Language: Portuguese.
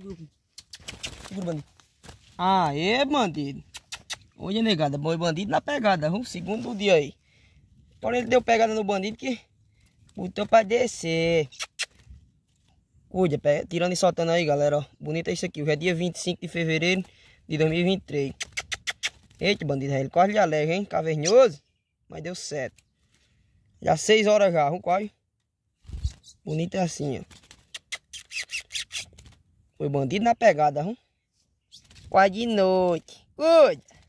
Segura o bandido. Aê, bandido. Hoje, negada, bom bandido na pegada, viu? Segundo dia aí. Porém, então, ele deu pegada no bandido que botou pra descer. Olha, tirando e soltando aí, galera, ó. Bonito é isso aqui. Hoje é dia 25 de fevereiro de 2023. Eita, bandido, ele quase de alegre, hein? Cavernoso. Mas deu certo. Já 6 horas já, viu? Quase. Bonito é assim, ó. Foi bandido na pegada, viu? Quase de noite. Cuida!